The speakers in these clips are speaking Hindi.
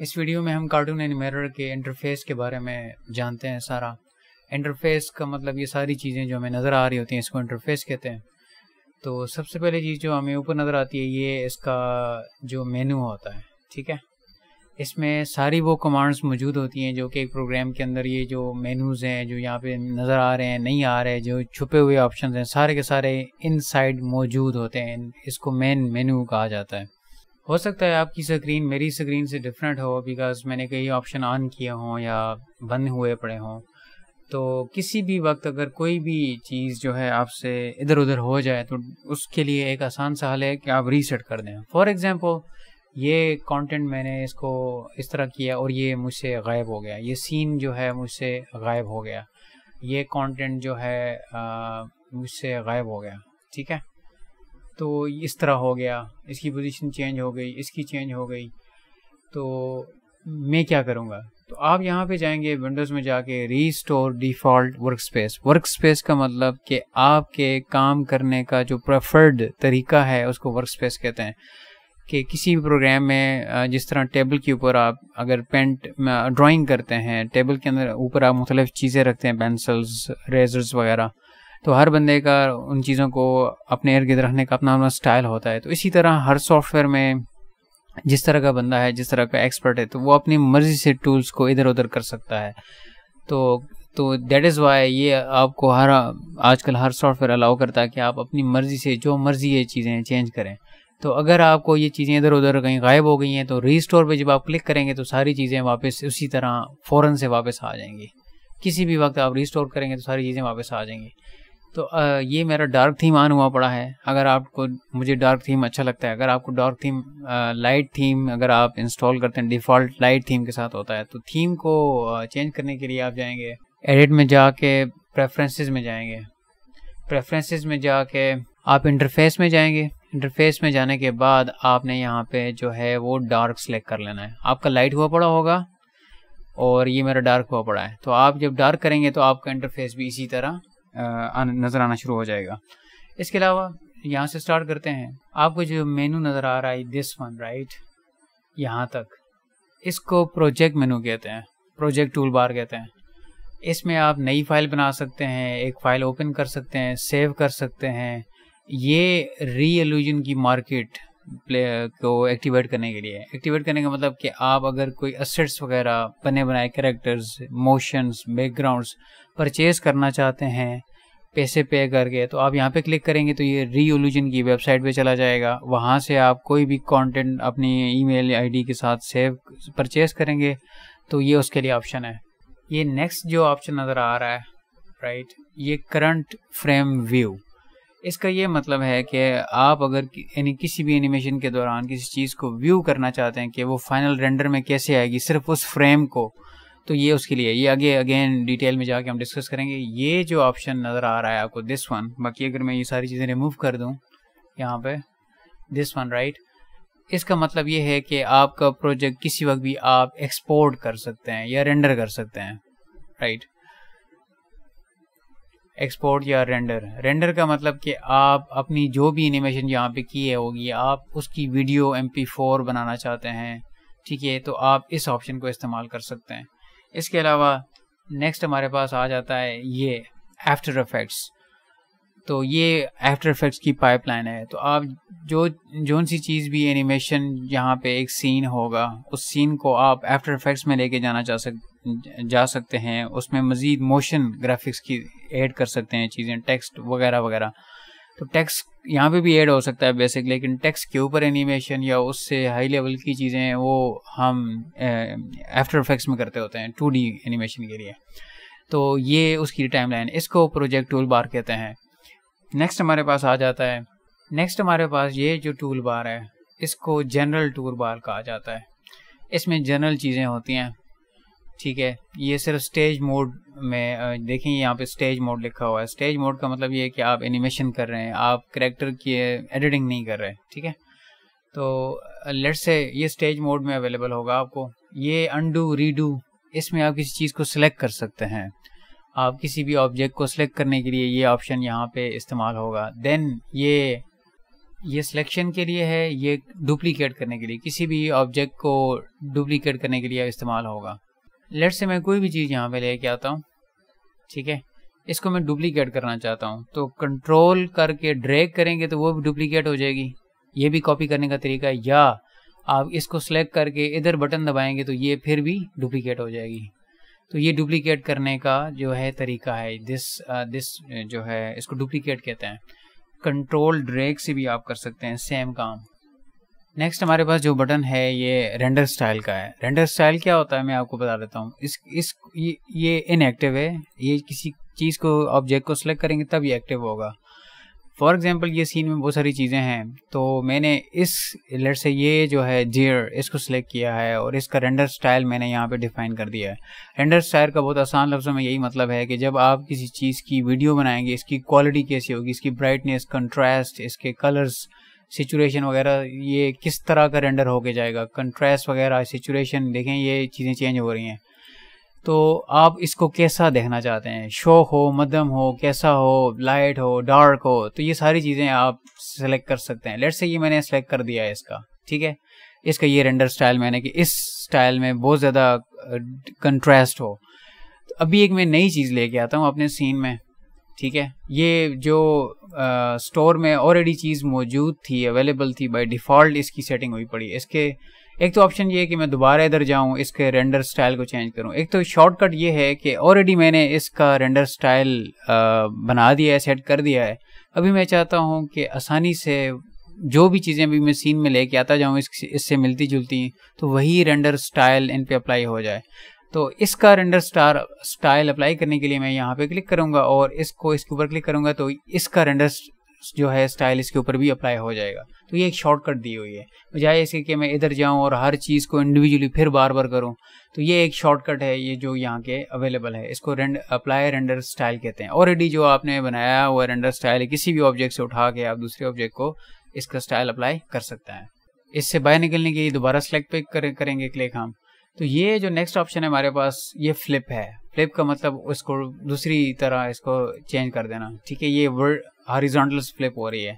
इस वीडियो में हम कार्टून एंड एनिमेटर के इंटरफेस के बारे में जानते हैं सारा इंटरफेस का मतलब ये सारी चीज़ें जो हमें नज़र आ रही होती हैं इसको इंटरफेस कहते हैं तो सबसे पहले चीज़ जो हमें ऊपर नज़र आती है ये इसका जो मेनू होता है ठीक है इसमें सारी वो कमांड्स मौजूद होती हैं जो कि एक प्रोग्राम के अंदर ये जो मेनूज़ हैं जो यहाँ पे नज़र आ रहे हैं नहीं आ रहे जो छुपे हुए ऑप्शंस हैं सारे के सारे इन मौजूद होते हैं इसको मेन मेनू कहा जाता है हो सकता है आपकी स्क्रीन मेरी स्क्रीन से डिफरेंट हो बिकॉज मैंने कई ऑप्शन ऑन किए हों या बंद हुए पड़े हों तो किसी भी वक्त अगर कोई भी चीज़ जो है आपसे इधर उधर हो जाए तो उसके लिए एक आसान सा हल है कि आप रीसेट कर दें फॉर एग्ज़ाम्पल ये कंटेंट मैंने इसको इस तरह किया और ये मुझसे गायब हो गया ये सीन जो है मुझसे गायब हो गया ये कंटेंट जो है मुझसे गायब हो गया ठीक है तो इस तरह हो गया इसकी पोजीशन चेंज हो गई इसकी चेंज हो गई तो मैं क्या करूँगा तो आप यहाँ पे जाएंगे विंडोज़ में जाके restore default work space work space का मतलब कि आपके काम करने का जो प्रेफर्ड तरीका है उसको वर्क स्पेस कहते हैं कि किसी भी प्रोग्राम में जिस तरह टेबल के ऊपर आप अगर पेंट ड्राइंग करते हैं टेबल के अंदर ऊपर आप मुख्तलिफ चीज़ें रखते हैं पेंसिल्स रेजर्स वगैरह तो हर बंदे का उन चीज़ों को अपने इर्द गिर्द रखने का अपना अपना स्टाइल होता है तो इसी तरह हर सॉफ्टवेयर में जिस तरह का बंदा है जिस तरह का एक्सपर्ट है तो वो अपनी मर्जी से टूल्स को इधर उधर कर सकता है तो तो दैट इज़ वाई ये आपको हर आजकल हर सॉफ्टवेयर अलाउ करता है कि आप अपनी मर्ज़ी से जो मर्ज़ी ये चीज़ें चेंज करें तो अगर आपको ये चीज़ें इधर उधर कहीं गायब हो गई हैं तो रीस्टोर पे जब आप क्लिक करेंगे तो सारी चीज़ें वापस उसी तरह फ़ौरन से वापस आ जाएंगी किसी भी वक्त आप रीस्टोर करेंगे तो सारी चीज़ें वापस आ जाएंगी तो ये मेरा डार्क थीम ऑन हुआ पड़ा है अगर आपको मुझे डार्क थीम अच्छा लगता है अगर आपको डार्क थीम लाइट थीम अगर आप इंस्टॉल करते हैं डिफ़ॉल्ट लाइट थीम के साथ होता है तो थीम को चेंज करने के लिए आप जाएंगे एडिट में जाके प्रेफरेंसेस में जाएंगे प्रेफरेंसेस में जाके आप इंटरफेस में जाएंगे इंटरफेस में जाने के बाद आपने यहाँ पे जो है वो डार्क सेलेक्ट कर लेना है आपका लाइट हुआ पड़ा होगा और ये मेरा डार्क हुआ पड़ा है तो आप जब डार्क करेंगे तो आपका इंटरफेस भी इसी तरह नज़र आना शुरू हो जाएगा इसके अलावा यहाँ से स्टार्ट करते हैं आपको जो मेनू नज़र आ रहा है दिस वन राइट यहाँ तक इसको प्रोजेक्ट मेनू कहते हैं प्रोजेक्ट टूल बार कहते हैं इसमें आप नई फाइल बना सकते हैं एक फ़ाइल ओपन कर सकते हैं सेव कर सकते हैं ये री की मार्केट प्ले को एक्टिवेट करने के लिए एक्टिवेट करने का मतलब कि आप अगर कोई असेट्स वगैरह बने बनाए करेक्टर्स मोशंस बैकग्राउंड्स परचेज करना चाहते हैं पैसे पे करके तो आप यहाँ पे क्लिक करेंगे तो ये रीओल्यूजन की वेबसाइट पे चला जाएगा वहाँ से आप कोई भी कंटेंट अपनी ईमेल आईडी के साथ सेव परचेज करेंगे तो ये उसके लिए ऑप्शन है ये नेक्स्ट जो ऑप्शन नज़र आ रहा है राइट ये करंट फ्रेम व्यू इसका ये मतलब है कि आप अगर यानी किसी भी एनिमेशन के दौरान किसी चीज़ को व्यू करना चाहते हैं कि वो फाइनल रेंडर में कैसे आएगी सिर्फ उस फ्रेम को तो ये उसके लिए ये आगे अगेन डिटेल में जाके हम डिस्कस करेंगे ये जो ऑप्शन नज़र आ रहा है आपको दिस वन बाकी अगर मैं ये सारी चीज़ें रिमूव कर दूँ यहाँ पे दिस वन राइट इसका मतलब ये है कि आपका प्रोजेक्ट किसी वक्त भी आप एक्सपोर्ट कर सकते हैं या रेंडर कर सकते हैं राइट right? एक्सपोर्ट या रेंडर रेंडर का मतलब कि आप अपनी जो भी एनिमेशन यहाँ पे की है होगी आप उसकी वीडियो एम फोर बनाना चाहते हैं ठीक है तो आप इस ऑप्शन को इस्तेमाल कर सकते हैं इसके अलावा नेक्स्ट हमारे पास आ जाता है ये आफ्टर इफेक्ट्स तो ये एफ्टर इफेक्ट्स की पाइपलाइन है तो आप जो जोन सी चीज़ भी एनिमेशन यहाँ पे एक सीन होगा उस सीन को आप एफ्टर इफेक्ट्स में लेके जाना चाह सक जा सकते हैं उसमें मज़ीद मोशन ग्राफिक्स की ऐड कर सकते हैं चीज़ें टेक्स्ट वगैरह वगैरह तो टेक्स्ट यहाँ पे भी ऐड हो सकता है बेसिक लेकिन टेक्स्ट के ऊपर एनिमेशन या उससे हाई लेवल की चीज़ें वो हम आफ्टर इफेक्ट्स में करते होते हैं टू एनिमेशन के लिए तो ये उसकी टाइम लाइन इसको प्रोजेक्ट टूल बार कहते हैं नेक्स्ट हमारे पास आ जाता है नेक्स्ट हमारे पास ये जो टूल बार है इसको जनरल टूल बार कहा जाता है इसमें जनरल चीज़ें होती हैं ठीक है ये सिर्फ स्टेज मोड में देखें यहाँ पे स्टेज मोड लिखा हुआ है स्टेज मोड का मतलब ये है कि आप एनिमेशन कर रहे हैं आप करेक्टर की एडिटिंग नहीं कर रहे ठीक है तो लेट्स से ये स्टेज मोड में अवेलेबल होगा आपको ये अनडू रीडू इसमें आप किसी चीज़ को सिलेक्ट कर सकते हैं आप किसी भी ऑब्जेक्ट को सिलेक्ट करने के लिए ये ऑप्शन यहाँ पे इस्तेमाल होगा देन ये ये सिलेक्शन के लिए है ये डुप्लीकेट करने के लिए किसी भी ऑब्जेक्ट को डुप्लीकेट करने के लिए इस्तेमाल होगा लेट से मैं कोई भी चीज़ यहाँ पे लेके आता हूँ ठीक है इसको मैं डुप्लीकेट करना चाहता हूँ तो कंट्रोल करके ड्रैग करेंगे तो वो भी डुप्लीकेट हो जाएगी ये भी कॉपी करने का तरीका है या आप इसको सेलेक्ट करके इधर बटन दबाएंगे तो ये फिर भी डुप्लीकेट हो जाएगी तो ये डुप्लीकेट करने का जो है तरीका है दिस दिस uh, uh, जो है इसको डुप्लीकेट कहते हैं कंट्रोल ड्रैग से भी आप कर सकते हैं सेम काम नेक्स्ट हमारे पास जो बटन है ये रेंडर स्टाइल का है रेंडर स्टाइल क्या होता है मैं आपको बता देता हूँ इस इस ये, इनएक्टिव है ये किसी चीज़ को ऑब्जेक्ट को सिलेक्ट करेंगे तब ये एक्टिव होगा फॉर एग्जाम्पल ये सीन में बहुत सारी चीज़ें हैं तो मैंने इस लेट से ये जो है जेयर इसको सिलेक्ट किया है और इसका रेंडर स्टाइल मैंने यहाँ पे डिफाइन कर दिया है रेंडर स्टाइल का बहुत आसान लफ्ज़ों में यही मतलब है कि जब आप किसी चीज़ की वीडियो बनाएंगे इसकी क्वालिटी कैसी होगी इसकी ब्राइटनेस कंट्रास्ट इसके कलर्स सिचुएशन वगैरह ये किस तरह का रेंडर होके जाएगा कंट्रास्ट वगैरह सिचुएशन देखें ये चीज़ें चेंज हो रही हैं तो आप इसको कैसा देखना चाहते हैं शो हो मध्यम हो कैसा हो लाइट हो डार्क हो तो ये सारी चीज़ें आप सेलेक्ट कर सकते हैं लेट से ये मैंने सेलेक्ट कर दिया है इसका ठीक है इसका ये रेंडर स्टाइल मैंने कि इस स्टाइल में बहुत ज़्यादा कंट्रास्ट हो तो अभी एक मैं नई चीज़ लेके आता हूँ अपने सीन में ठीक है ये जो स्टोर में ऑलरेडी चीज़ मौजूद थी अवेलेबल थी बाय डिफ़ॉल्ट इसकी सेटिंग हुई पड़ी इसके एक तो ऑप्शन ये है कि मैं दोबारा इधर जाऊं इसके रेंडर स्टाइल को चेंज करूँ एक तो शॉर्टकट ये है कि ऑलरेडी मैंने इसका रेंडर स्टाइल बना दिया है सेट कर दिया है अभी मैं चाहता हूं कि आसानी से जो भी चीज़ें भी मैं सीन में लेके आता जाऊँ इससे मिलती जुलती तो वही रेंडर स्टाइल इन पर अप्लाई हो जाए तो इसका रेंडर स्टार स्टाइल अप्लाई करने के लिए मैं यहाँ पे क्लिक करूँगा और इसको इसके ऊपर क्लिक करूँगा तो इसका रेंडर जो है स्टाइल इसके ऊपर भी अप्लाई हो जाएगा तो ये एक शॉर्टकट दी हुई है बजाय इसके कि मैं इधर जाऊँ और हर चीज़ को इंडिविजुअली फिर बार बार करूँ तो ये एक शॉर्टकट है ये जो यहाँ के अवेलेबल है इसको रेंड अप्लाई रेंडर स्टाइल कहते हैं ऑलरेडी जो आपने बनाया हुआ रेंडर स्टाइल किसी भी ऑब्जेक्ट से उठा के आप दूसरे ऑब्जेक्ट को इसका स्टाइल अप्लाई कर सकते हैं इससे बाहर निकलने के लिए दोबारा सेलेक्ट पे करेंगे क्लिक हम तो ये जो नेक्स्ट ऑप्शन है हमारे पास ये फ्लिप है फ्लिप का मतलब उसको दूसरी तरह इसको चेंज कर देना ठीक है ये वर्ड हॉरिजॉन्टल फ्लिप हो रही है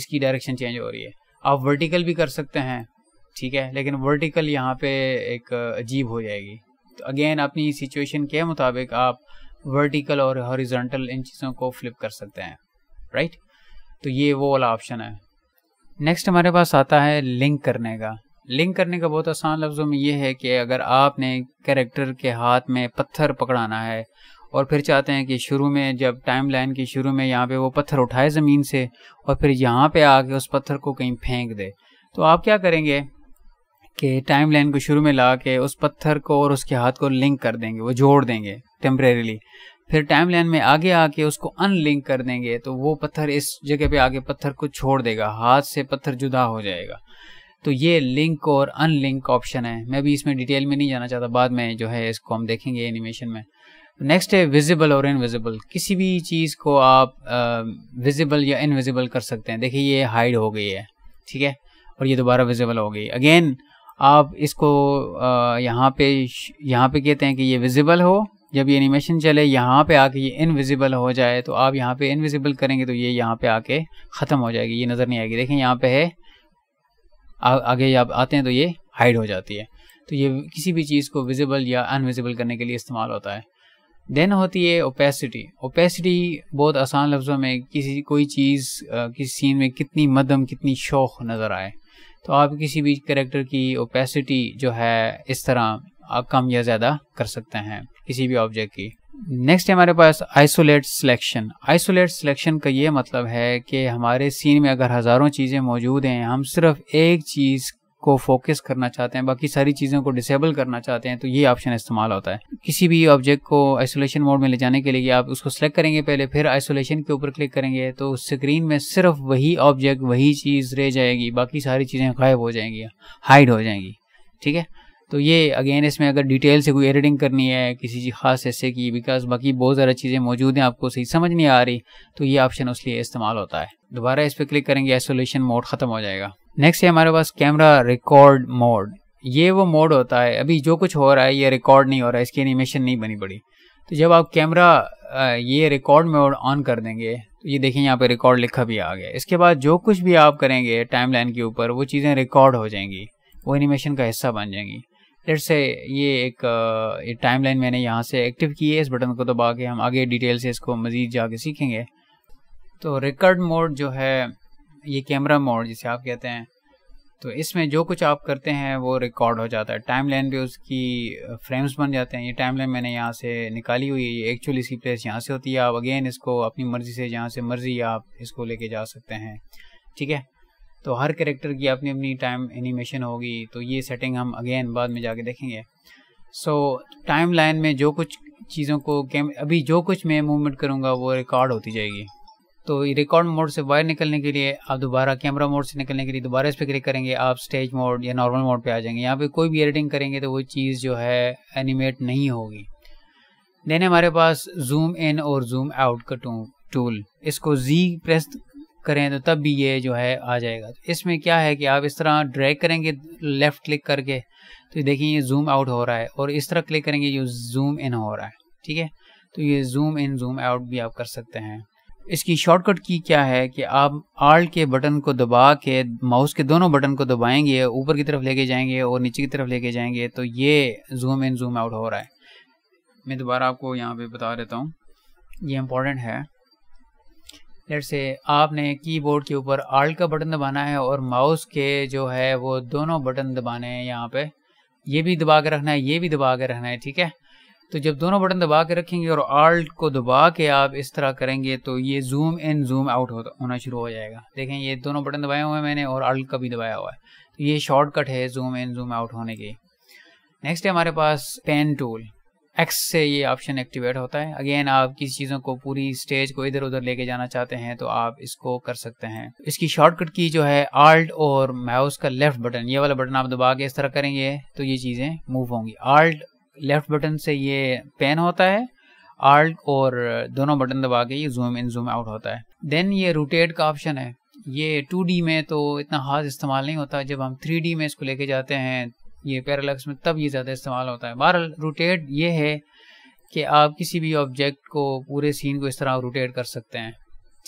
इसकी डायरेक्शन चेंज हो रही है आप वर्टिकल भी कर सकते हैं ठीक है लेकिन वर्टिकल यहाँ पे एक अजीब हो जाएगी तो अगेन अपनी सिचुएशन के मुताबिक आप वर्टिकल और हॉरिजॉन्टल इन चीज़ों को फ्लिप कर सकते हैं राइट तो ये वो वाला ऑप्शन है नेक्स्ट हमारे पास आता है लिंक करने का लिंक करने का बहुत आसान लफ्ज़ों में यह है कि अगर आपने कैरेक्टर के हाथ में पत्थर पकड़ाना है और फिर चाहते हैं कि शुरू में जब टाइम लाइन की शुरू में यहाँ पे वो पत्थर उठाए ज़मीन से और फिर यहाँ पे आके उस पत्थर को कहीं फेंक दे तो आप क्या करेंगे कि टाइम लाइन को शुरू में ला के उस पत्थर को और उसके हाथ को लिंक कर देंगे वो जोड़ देंगे टेम्परेली फिर टाइम लाइन में आगे आके उसको अनलिंक कर देंगे तो वो पत्थर इस जगह पे आके पत्थर को छोड़ देगा हाथ से पत्थर जुदा हो जाएगा तो ये लिंक और अनलिंक ऑप्शन है मैं भी इसमें डिटेल में नहीं जाना चाहता बाद में जो है इसको हम देखेंगे एनिमेशन में नेक्स्ट है विजिबल और इनविजिबल किसी भी चीज़ को आप विजिबल या इनविजिबल कर सकते हैं देखिए ये हाइड हो गई है ठीक है और ये दोबारा विजिबल हो गई अगेन आप इसको यहाँ पे यहाँ पे कहते हैं कि ये विजिबल हो जब ये एनिमेशन चले यहाँ पे आके ये इनविजिबल हो जाए तो आप यहाँ पे इनविजिबल करेंगे तो ये यहाँ पे आके ख़त्म हो जाएगी ये नज़र नहीं आएगी देखें यहाँ पे है आ, आगे आप आते हैं तो ये हाइड हो जाती है तो ये किसी भी चीज़ को विजिबल या अनविजिबल करने के लिए इस्तेमाल होता है देन होती है ओपेसिटी ओपेसिटी बहुत आसान लफ्ज़ों में किसी कोई चीज़ किसी सीन में कितनी मदम कितनी शौक नज़र आए तो आप किसी भी करेक्टर की ओपेसिटी जो है इस तरह आप कम या ज़्यादा कर सकते हैं किसी भी ऑब्जेक्ट की नेक्स्ट हमारे पास आइसोलेट सिलेक्शन आइसोलेट सिलेक्शन का ये मतलब है कि हमारे सीन में अगर हज़ारों चीज़ें मौजूद हैं हम सिर्फ एक चीज़ को फोकस करना चाहते हैं बाकी सारी चीज़ों को डिसेबल करना चाहते हैं तो ये ऑप्शन इस्तेमाल होता है किसी भी ऑब्जेक्ट को आइसोलेशन मोड में ले जाने के लिए आप उसको सेलेक्ट करेंगे पहले फिर आइसोलेशन के ऊपर क्लिक करेंगे तो स्क्रीन में सिर्फ वही ऑब्जेक्ट वही चीज़ रह जाएगी बाकी सारी चीज़ें गायब हो जाएंगी हाइड हो जाएंगी ठीक है तो ये अगेन इसमें अगर डिटेल से कोई एडिटिंग करनी है किसी चीज़ खास ऐसे की बिकॉज बाकी बहुत ज़्यादा चीज़ें मौजूद हैं आपको सही समझ नहीं आ रही तो ये ऑप्शन उस लिए इस्तेमाल होता है दोबारा इस पर क्लिक करेंगे आइसोलेशन मोड ख़त्म हो जाएगा नेक्स्ट है हमारे पास कैमरा रिकॉर्ड मोड ये वो मोड होता है अभी जो कुछ हो रहा है ये रिकॉर्ड नहीं हो रहा है इसकी एनिमेशन नहीं बनी पड़ी तो जब आप कैमरा ये रिकॉर्ड मोड ऑन कर देंगे तो ये देखिए यहाँ पे रिकॉर्ड लिखा भी आ गया इसके बाद जो कुछ भी आप करेंगे टाइमलाइन के ऊपर वो चीज़ें रिकॉर्ड हो जाएंगी वो एनिमेशन का हिस्सा बन जाएंगी लेट से ये एक टाइम लाइन मैंने यहाँ से एक्टिव की है इस बटन को दबा के हम आगे डिटेल से इसको मज़ीद जाके सीखेंगे तो रिकॉर्ड मोड जो है ये कैमरा मोड जिसे आप कहते हैं तो इसमें जो कुछ आप करते हैं वो रिकॉर्ड हो जाता है टाइम लाइन भी उसकी फ्रेम्स बन जाते हैं ये टाइम लाइन मैंने यहाँ से निकाली हुई है ये एक्चुअली इसकी प्लेस यहाँ से होती है आप अगेन इसको अपनी मर्ज़ी से जहाँ से मर्ज़ी आप इसको लेके जा सकते हैं ठीक है तो हर करेक्टर की अपनी अपनी टाइम एनिमेशन होगी तो ये सेटिंग हम अगेन बाद में जाके देखेंगे सो टाइम लाइन में जो कुछ चीज़ों को कैम अभी जो कुछ मैं मूवमेंट करूँगा वो रिकॉर्ड होती जाएगी तो रिकॉर्ड मोड से बाहर निकलने के लिए आप दोबारा कैमरा मोड से निकलने के लिए दोबारा इस पर क्लिक करेंगे आप स्टेज मोड या नॉर्मल मोड पे आ जाएंगे यहाँ पे कोई भी एडिटिंग करेंगे तो वो चीज़ जो है एनिमेट नहीं होगी देन हमारे पास जूम इन और जूम आउट का टूल इसको जी प्रेस करें तो तब भी ये जो है आ जाएगा तो इसमें क्या है कि आप इस तरह ड्रैग करेंगे लेफ़्ट क्लिक करके तो देखिए ये जूम आउट हो रहा है और इस तरह क्लिक करेंगे ये जूम इन हो रहा है ठीक है तो ये जूम इन जूम आउट भी आप कर सकते हैं इसकी शॉर्टकट की क्या है कि आप आल्ट के बटन को दबा के माउस के दोनों बटन को दबाएंगे ऊपर की तरफ लेके जाएंगे और नीचे की तरफ लेके जाएंगे तो ये जूम इन जूम आउट हो रहा है मैं दोबारा आपको यहाँ पे बता देता हूँ ये इम्पोर्टेंट है लेट से आपने कीबोर्ड के ऊपर आल्ट का बटन दबाना है और माउस के जो है वो दोनों बटन दबाने हैं यहाँ पे ये भी दबा के रखना है ये भी दबा के रखना है ठीक है तो जब दोनों बटन दबा के रखेंगे और आल्ट को दबा के आप इस तरह करेंगे तो ये जूम इन जूम आउट होना शुरू हो जाएगा देखें ये दोनों बटन दबाए हुए हैं मैंने और आल्ट का भी दबाया हुआ है तो ये शॉर्टकट है जूम इन जूम आउट होने की नेक्स्ट है हमारे पास पेन टूल एक्स से ये ऑप्शन एक्टिवेट होता है अगेन आप किसी चीज़ों को पूरी स्टेज को इधर उधर लेके जाना चाहते हैं तो आप इसको कर सकते हैं इसकी शॉर्टकट की जो है आल्ट और माउस का लेफ्ट बटन ये वाला बटन आप दबा के इस तरह करेंगे तो ये चीज़ें मूव होंगी आल्ट लेफ्ट बटन से ये पेन होता है आल्ट और दोनों बटन दबा के ये जूम इन जूम आउट होता है देन ये रोटेट का ऑप्शन है ये 2D में तो इतना खास इस्तेमाल नहीं होता जब हम 3D में इसको लेके जाते हैं ये पैरालक्स में तब ये ज़्यादा इस्तेमाल होता है बहर रोटेट ये है कि आप किसी भी ऑब्जेक्ट को पूरे सीन को इस तरह रोटेट कर सकते हैं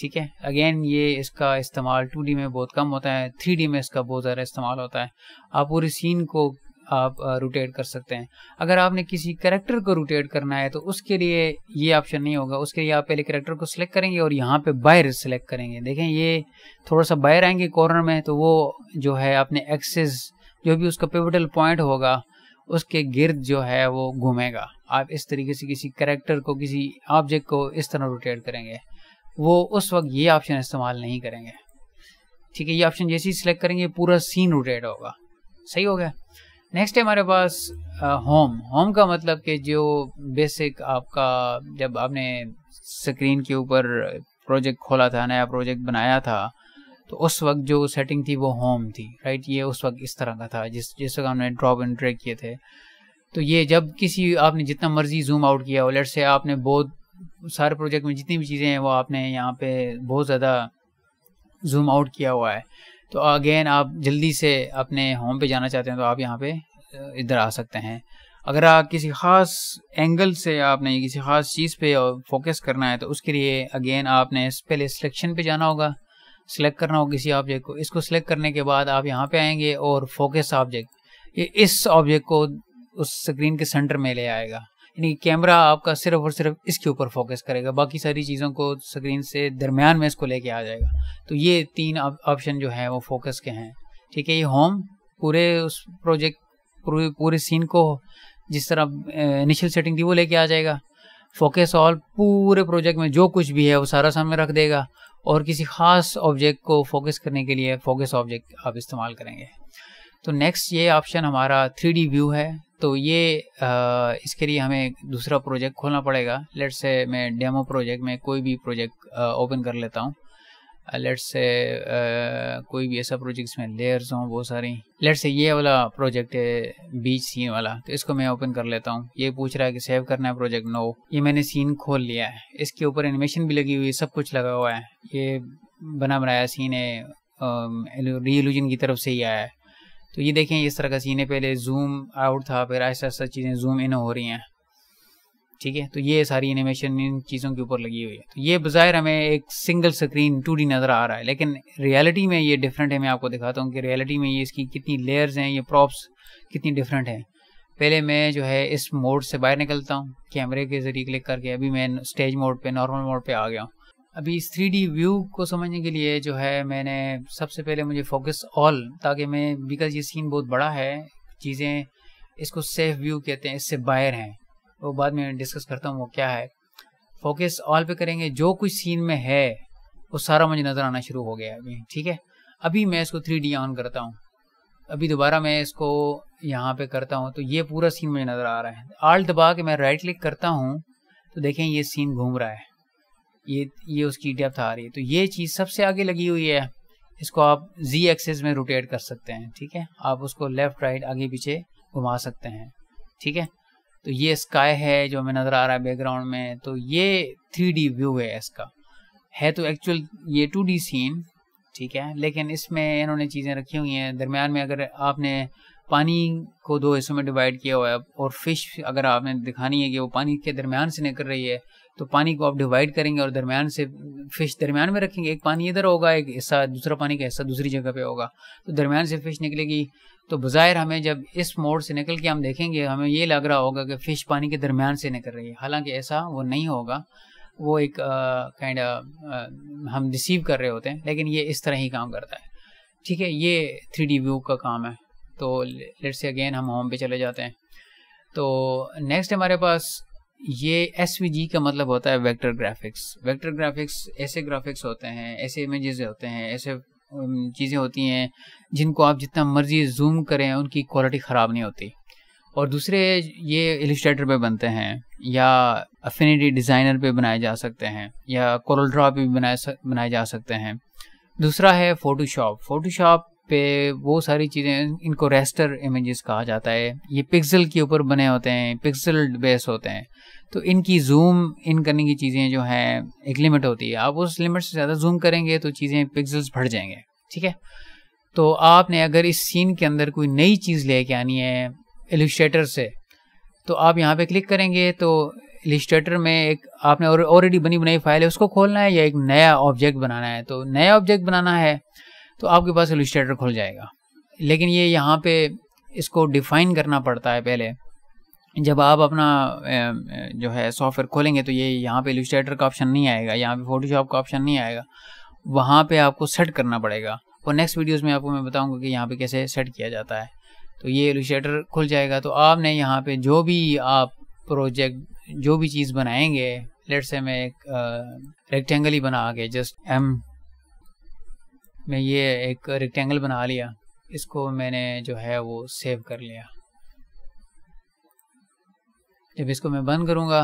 ठीक है अगेन ये इसका इस्तेमाल टू में बहुत कम होता है थ्री में इसका बहुत ज़्यादा इस्तेमाल होता है आप पूरे सीन को आप रोटेट कर सकते हैं अगर आपने किसी करेक्टर को रोटेट करना है तो उसके लिए ये ऑप्शन नहीं होगा उसके लिए आप पहले करेक्टर को सिलेक्ट करेंगे और यहाँ पे बायर सेलेक्ट करेंगे देखें ये थोड़ा सा बायर आएंगे कॉर्नर में तो वो जो है आपने एक्सेस जो भी उसका पिवटल पॉइंट होगा उसके गिर्द जो है वो घूमेगा आप इस तरीके से किसी करेक्टर को किसी ऑब्जेक्ट को इस तरह रोटेट करेंगे वो उस वक्त ये ऑप्शन इस्तेमाल नहीं करेंगे ठीक है ये ऑप्शन जैसे ही सिलेक्ट करेंगे पूरा सीन रोटेट होगा सही हो गया नेक्स्ट है हमारे पास होम होम का मतलब कि जो बेसिक आपका जब आपने स्क्रीन के ऊपर प्रोजेक्ट खोला था नया प्रोजेक्ट बनाया था तो उस वक्त जो सेटिंग थी वो होम थी राइट ये उस वक्त इस तरह का था जिस जिस वक्त हमने ड्रॉप एंड ड्रैग किए थे तो ये जब किसी आपने जितना मर्जी जूम आउट किया हो लेट से आपने बहुत सारे प्रोजेक्ट में जितनी भी चीज़ें हैं वो आपने यहाँ पे बहुत ज़्यादा जूम आउट किया हुआ है तो अगेन आप जल्दी से अपने होम पे जाना चाहते हैं तो आप यहाँ पे इधर आ सकते हैं अगर आप किसी ख़ास एंगल से आपने किसी ख़ास चीज़ पे फोकस करना है तो उसके लिए अगेन आपने पहले सिलेक्शन पे जाना होगा सेलेक्ट करना हो किसी ऑब्जेक्ट को इसको सिलेक्ट करने के बाद आप यहाँ पे आएंगे और फोकस ऑब्जेक्ट ये इस ऑब्जेक्ट को उस स्क्रीन के सेंटर में ले आएगा यानी कैमरा आपका सिर्फ और सिर्फ इसके ऊपर फोकस करेगा बाकी सारी चीज़ों को स्क्रीन से दरमियान में इसको लेके आ जाएगा तो ये तीन ऑप्शन जो हैं वो फोकस के हैं ठीक है ये होम पूरे उस प्रोजेक्ट पूरे पूरे सीन को जिस तरह इनिशियल सेटिंग थी वो लेके आ जाएगा फोकस ऑल पूरे प्रोजेक्ट में जो कुछ भी है वो सारा सामने रख देगा और किसी खास ऑब्जेक्ट को फोकस करने के लिए फोकस ऑब्जेक्ट आप इस्तेमाल करेंगे तो नेक्स्ट ये ऑप्शन हमारा थ्री व्यू है तो ये आ, इसके लिए हमें दूसरा प्रोजेक्ट खोलना पड़ेगा लेट से मैं डेमो प्रोजेक्ट में कोई भी प्रोजेक्ट ओपन कर लेता हूँ लेट से कोई भी ऐसा प्रोजेक्ट इसमें लेयर्स हों बहुत सारी लेट से ये वाला प्रोजेक्ट है बीच सीन वाला तो इसको मैं ओपन कर लेता हूँ ये पूछ रहा है कि सेव करना है प्रोजेक्ट नो ये मैंने सीन खोल लिया है इसके ऊपर एनिमेशन भी लगी हुई है सब कुछ लगा हुआ है ये बना बनाया सीन है रियलूजन की तरफ से ही आया है तो ये देखें इस तरह का सीन है पहले जूम आउट था फिर ऐसा ऐसा चीज़ें जूम इन हो रही हैं ठीक है तो ये सारी एनिमेशन इन चीज़ों के ऊपर लगी हुई है तो ये बाहर हमें एक सिंगल स्क्रीन टू नज़र आ रहा है लेकिन रियलिटी में ये डिफरेंट है मैं आपको दिखाता हूँ कि रियलिटी में ये इसकी कितनी लेयर्स हैं ये प्रॉप्स कितनी डिफरेंट हैं पहले मैं जो है इस मोड से बाहर निकलता हूँ कैमरे के जरिए क्लिक करके अभी मैं स्टेज मोड पे नॉर्मल मोड पे आ गया हूँ अभी इस थ्री व्यू को समझने के लिए जो है मैंने सबसे पहले मुझे फोकस ऑल ताकि मैं बिकॉज ये सीन बहुत बड़ा है चीज़ें इसको सेफ व्यू कहते हैं इससे बाहर हैं वो बाद में डिस्कस करता हूँ वो क्या है फोकस ऑल पे करेंगे जो कुछ सीन में है वो सारा मुझे नज़र आना शुरू हो गया अभी ठीक है अभी मैं इसको थ्री डी ऑन करता हूँ अभी दोबारा मैं इसको यहाँ पे करता हूँ तो ये पूरा सीन मुझे नज़र आ रहा है आल्ट दबा के मैं राइट क्लिक करता हूँ तो देखें ये सीन घूम रहा है ये ये उसकी डेप्थ आ रही है तो ये चीज़ सबसे आगे लगी हुई है इसको आप जी एक्सेस में रोटेट कर सकते हैं ठीक है आप उसको लेफ़्ट राइट आगे पीछे घुमा सकते हैं ठीक है तो ये स्काई है जो हमें नज़र आ रहा है बैकग्राउंड में तो ये थ्री व्यू है इसका है तो एक्चुअल ये टू सीन ठीक है लेकिन इसमें इन्होंने चीज़ें रखी हुई हैं दरमियान में अगर आपने पानी को दो हिस्सों में डिवाइड किया हुआ है और फिश अगर आपने दिखानी है कि वो पानी के दरमियान से निकल रही है तो पानी को आप डिवाइड करेंगे और दरमियान से फिश दरमियान में रखेंगे एक पानी इधर होगा एक हिस्सा दूसरा पानी का हिस्सा दूसरी जगह पे होगा तो दरमियान से फिश निकलेगी तो बाहर हमें जब इस मोड से निकल के हम देखेंगे हमें ये लग रहा होगा कि फ़िश पानी के दरमियान से निकल रही है हालांकि ऐसा वो नहीं होगा वो एक kind uh, kind of, uh, हम रिसीव कर रहे होते हैं लेकिन ये इस तरह ही काम करता है ठीक है ये थ्री डी व्यू का काम है तो लेट्स अगेन हम होम पे चले जाते हैं तो नेक्स्ट हमारे पास ये एस का मतलब होता है वेक्टर ग्राफिक्स वेक्टर ग्राफिक्स ऐसे ग्राफिक्स होते हैं ऐसे इमेजेस होते हैं ऐसे चीज़ें होती हैं जिनको आप जितना मर्जी जूम करें उनकी क्वालिटी ख़राब नहीं होती और दूसरे ये इलिस्ट्रेटर पे बनते हैं या अफिनिटी डिज़ाइनर पे बनाए जा सकते हैं या कोरल ड्रा पे भी बनाए बनाए जा सकते हैं दूसरा है फ़ोटोशॉप फ़ोटोशॉप पे वो सारी चीज़ें इनको रेस्टर इमेजेस कहा जाता है ये पिक्सल के ऊपर बने होते हैं पिक्सल बेस होते हैं तो इनकी जूम इन करने की चीज़ें जो हैं एक लिमिट होती है आप उस लिमिट से ज़्यादा जूम करेंगे तो चीज़ें पिक्सल्स फट जाएंगे ठीक है तो आपने अगर इस सीन के अंदर कोई नई चीज़ लेके आनी है एलिस्ट्रेटर से तो आप यहाँ पे क्लिक करेंगे तो एलिस्ट्रेटर में एक आपने ऑलरेडी बनी बनाई फाइल है उसको खोलना है या एक नया ऑब्जेक्ट बनाना है तो नया ऑब्जेक्ट बनाना है तो आपके पास एलुस्ट्रेटर खुल जाएगा लेकिन ये यहाँ पे इसको डिफ़ाइन करना पड़ता है पहले जब आप अपना जो है सॉफ्टवेयर खोलेंगे तो ये यहाँ पे एलुस्ट्रेटर का ऑप्शन नहीं आएगा यहाँ पे फोटोशॉप का ऑप्शन नहीं आएगा वहाँ पे आपको सेट करना पड़ेगा और नेक्स्ट वीडियोज में आपको मैं बताऊँगा कि यहाँ पर कैसे सेट किया जाता है तो ये एलुस्ट्रेटर खुल जाएगा तो आपने यहाँ पर जो भी आप प्रोजेक्ट जो भी चीज़ बनाएंगे लेट से मैं एक रेक्टेंगल ही बना के जस्ट एम मैं ये एक रेक्टेंगल बना लिया इसको मैंने जो है वो सेव कर लिया जब इसको मैं बंद करूँगा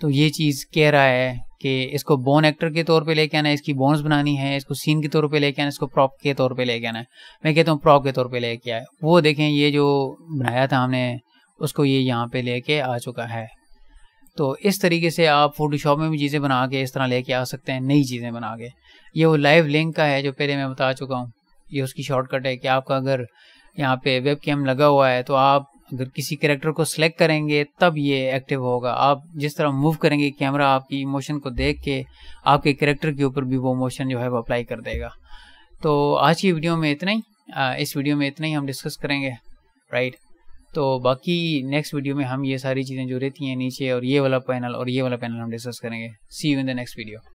तो ये चीज़ कह रहा है कि इसको बोन एक्टर के तौर पे लेके आना है इसकी बोन्स बनानी है इसको सीन के तौर पे लेके आना है इसको प्रॉप के तौर पे लेके आना है मैं कहता हूँ प्रॉप के तौर पे लेके आए वो देखें ये जो बनाया था हमने उसको ये यहाँ पे लेके आ चुका है तो इस तरीके से आप फोटोशॉप में भी चीज़ें बना के इस तरह लेके आ सकते हैं नई चीज़ें बना के ये वो लाइव लिंक का है जो पहले मैं बता चुका हूँ ये उसकी शॉर्टकट है कि आपका अगर यहाँ पे वेब कैम लगा हुआ है तो आप अगर किसी करेक्टर को सिलेक्ट करेंगे तब ये एक्टिव होगा आप जिस तरह मूव करेंगे कैमरा आपकी मोशन को देख के आपके करेक्टर के ऊपर भी वो मोशन जो है वो अप्लाई कर देगा तो आज की वीडियो में इतना ही इस वीडियो में इतना ही हम डिस्कस करेंगे राइट तो बाकी नेक्स्ट वीडियो में हम ये सारी चीज़ें जो रहती हैं नीचे और ये वाला पैनल और ये वाला पैनल हम डिस्कस करेंगे see you in the next video